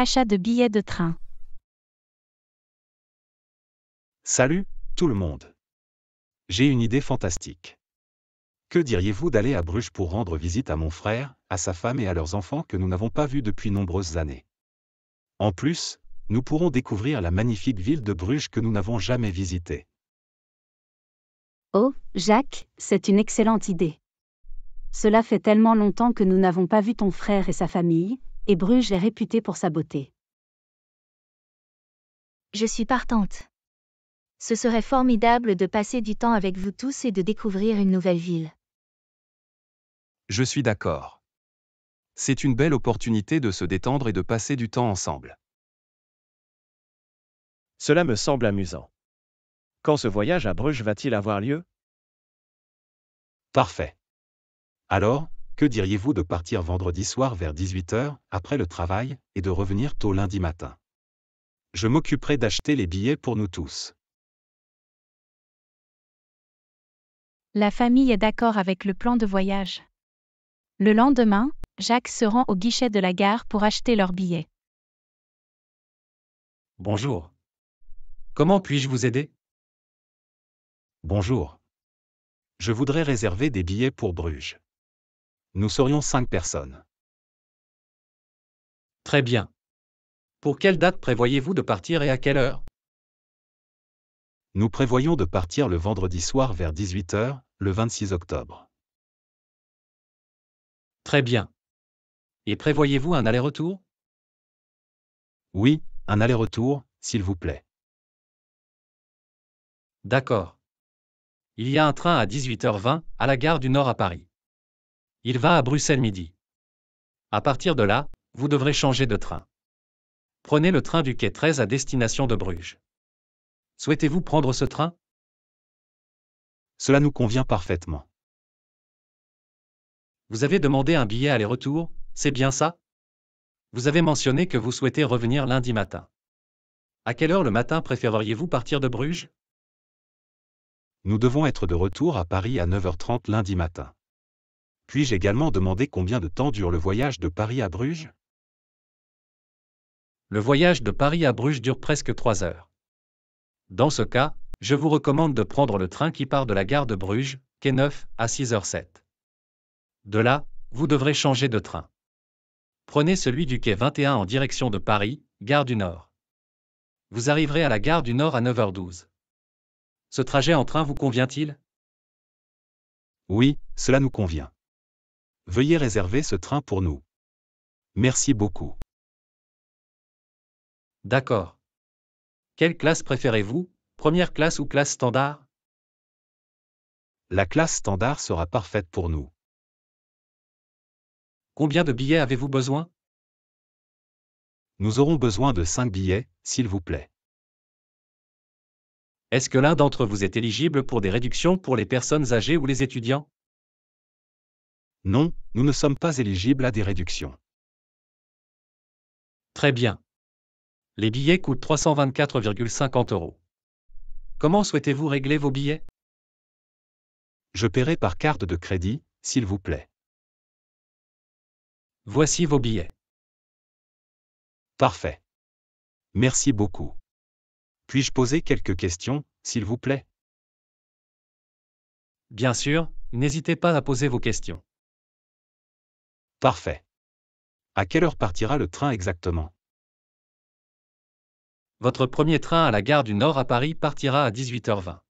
Achat de billets de train. Salut, tout le monde. J'ai une idée fantastique. Que diriez-vous d'aller à Bruges pour rendre visite à mon frère, à sa femme et à leurs enfants que nous n'avons pas vus depuis nombreuses années En plus, nous pourrons découvrir la magnifique ville de Bruges que nous n'avons jamais visitée. Oh, Jacques, c'est une excellente idée. Cela fait tellement longtemps que nous n'avons pas vu ton frère et sa famille, et Bruges est réputée pour sa beauté. Je suis partante. Ce serait formidable de passer du temps avec vous tous et de découvrir une nouvelle ville. Je suis d'accord. C'est une belle opportunité de se détendre et de passer du temps ensemble. Cela me semble amusant. Quand ce voyage à Bruges va-t-il avoir lieu Parfait. Alors, que diriez-vous de partir vendredi soir vers 18h, après le travail, et de revenir tôt lundi matin Je m'occuperai d'acheter les billets pour nous tous. La famille est d'accord avec le plan de voyage. Le lendemain, Jacques se rend au guichet de la gare pour acheter leurs billets. Bonjour. Comment puis-je vous aider Bonjour. Je voudrais réserver des billets pour Bruges. Nous serions cinq personnes. Très bien. Pour quelle date prévoyez-vous de partir et à quelle heure Nous prévoyons de partir le vendredi soir vers 18h, le 26 octobre. Très bien. Et prévoyez-vous un aller-retour Oui, un aller-retour, s'il vous plaît. D'accord. Il y a un train à 18h20 à la gare du Nord à Paris. Il va à Bruxelles midi. À partir de là, vous devrez changer de train. Prenez le train du quai 13 à destination de Bruges. Souhaitez-vous prendre ce train Cela nous convient parfaitement. Vous avez demandé un billet aller-retour, c'est bien ça Vous avez mentionné que vous souhaitez revenir lundi matin. À quelle heure le matin préféreriez-vous partir de Bruges Nous devons être de retour à Paris à 9h30 lundi matin. Puis-je également demander combien de temps dure le voyage de Paris à Bruges Le voyage de Paris à Bruges dure presque 3 heures. Dans ce cas, je vous recommande de prendre le train qui part de la gare de Bruges, quai 9, à 6h07. De là, vous devrez changer de train. Prenez celui du quai 21 en direction de Paris, gare du Nord. Vous arriverez à la gare du Nord à 9h12. Ce trajet en train vous convient-il Oui, cela nous convient. Veuillez réserver ce train pour nous. Merci beaucoup. D'accord. Quelle classe préférez-vous Première classe ou classe standard La classe standard sera parfaite pour nous. Combien de billets avez-vous besoin Nous aurons besoin de 5 billets, s'il vous plaît. Est-ce que l'un d'entre vous est éligible pour des réductions pour les personnes âgées ou les étudiants non, nous ne sommes pas éligibles à des réductions. Très bien. Les billets coûtent 324,50 euros. Comment souhaitez-vous régler vos billets Je paierai par carte de crédit, s'il vous plaît. Voici vos billets. Parfait. Merci beaucoup. Puis-je poser quelques questions, s'il vous plaît Bien sûr, n'hésitez pas à poser vos questions. Parfait. À quelle heure partira le train exactement Votre premier train à la gare du Nord à Paris partira à 18h20.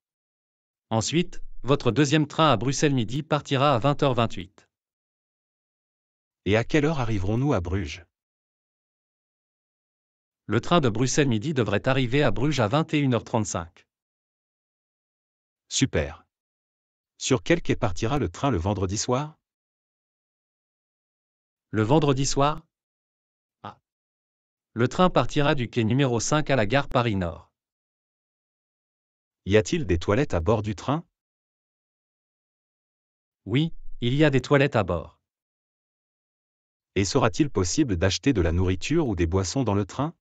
Ensuite, votre deuxième train à Bruxelles midi partira à 20h28. Et à quelle heure arriverons-nous à Bruges Le train de Bruxelles midi devrait arriver à Bruges à 21h35. Super. Sur quel quai partira le train le vendredi soir le vendredi soir ah. Le train partira du quai numéro 5 à la gare Paris-Nord. Y a-t-il des toilettes à bord du train Oui, il y a des toilettes à bord. Et sera-t-il possible d'acheter de la nourriture ou des boissons dans le train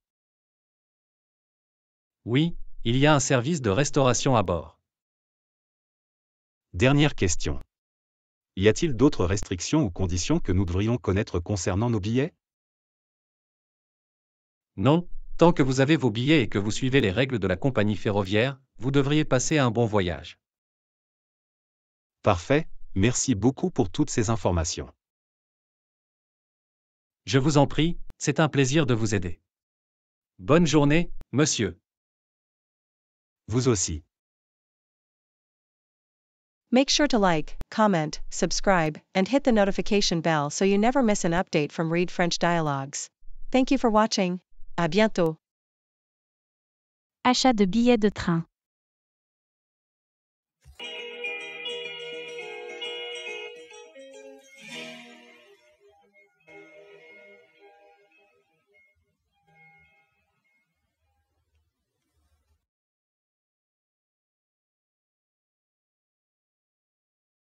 Oui, il y a un service de restauration à bord. Dernière question. Y a-t-il d'autres restrictions ou conditions que nous devrions connaître concernant nos billets Non, tant que vous avez vos billets et que vous suivez les règles de la compagnie ferroviaire, vous devriez passer un bon voyage. Parfait, merci beaucoup pour toutes ces informations. Je vous en prie, c'est un plaisir de vous aider. Bonne journée, monsieur. Vous aussi. Make sure to like, comment, subscribe, and hit the notification bell so you never miss an update from Read French Dialogues. Thank you for watching. À bientôt. Achat de billets de train.